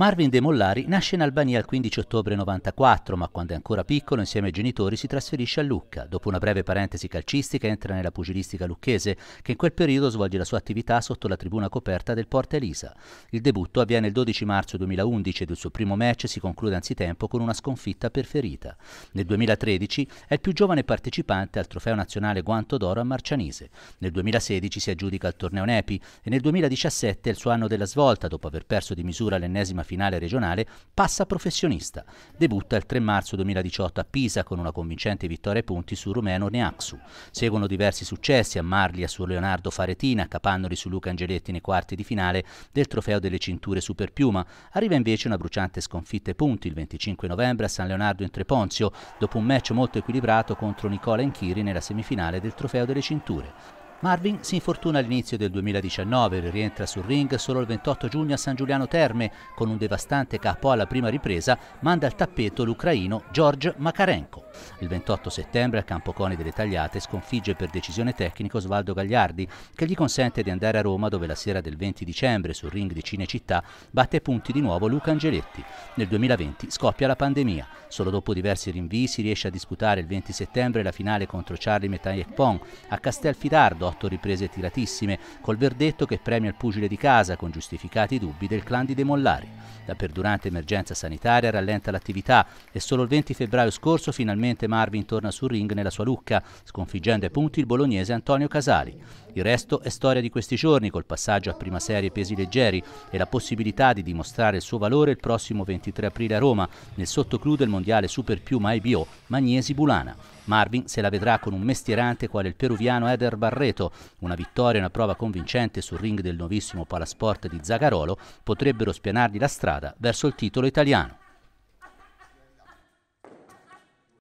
Marvin De Mollari nasce in Albania il 15 ottobre 1994, ma quando è ancora piccolo, insieme ai genitori, si trasferisce a Lucca. Dopo una breve parentesi calcistica entra nella pugilistica lucchese, che in quel periodo svolge la sua attività sotto la tribuna coperta del Porta Elisa. Il debutto avviene il 12 marzo 2011 ed il suo primo match si conclude anzitempo con una sconfitta per ferita. Nel 2013 è il più giovane partecipante al trofeo nazionale Guanto d'Oro a Marcianise. Nel 2016 si aggiudica il torneo Nepi e nel 2017 è il suo anno della svolta dopo aver perso di misura l'ennesima finale regionale, passa professionista. Debutta il 3 marzo 2018 a Pisa con una convincente vittoria ai punti su rumeno Neaxu. Seguono diversi successi a Marlia su Leonardo Faretina, Capannoli su Luca Angeletti nei quarti di finale del trofeo delle cinture Super Piuma. Arriva invece una bruciante sconfitta ai punti il 25 novembre a San Leonardo in Treponzio, dopo un match molto equilibrato contro Nicola Inchiri nella semifinale del trofeo delle cinture. Marvin si infortuna all'inizio del 2019 e rientra sul ring solo il 28 giugno a San Giuliano Terme. Con un devastante capo alla prima ripresa manda al tappeto l'ucraino George Makarenko. Il 28 settembre a Campoconi delle Tagliate sconfigge per decisione tecnico Osvaldo Gagliardi che gli consente di andare a Roma dove la sera del 20 dicembre sul ring di Cinecittà batte punti di nuovo Luca Angeletti. Nel 2020 scoppia la pandemia. Solo dopo diversi rinvii si riesce a disputare il 20 settembre la finale contro Charlie Metanyekpong a Castelfidardo, otto riprese tiratissime, col verdetto che premia il pugile di casa con giustificati dubbi del clan di De Mollari. La perdurante emergenza sanitaria rallenta l'attività e solo il 20 febbraio scorso finalmente Marvin torna sul ring nella sua lucca, sconfiggendo ai punti il bolognese Antonio Casali. Il resto è storia di questi giorni, col passaggio a prima serie pesi leggeri e la possibilità di dimostrare il suo valore il prossimo 23 aprile a Roma, nel sottoclù del mondiale Super Piuma IBO Magnesi Bulana. Marvin se la vedrà con un mestierante quale il peruviano Eder Barreto. Una vittoria e una prova convincente sul ring del nuovissimo palasport di Zagarolo potrebbero spianargli la strada strada verso il titolo italiano.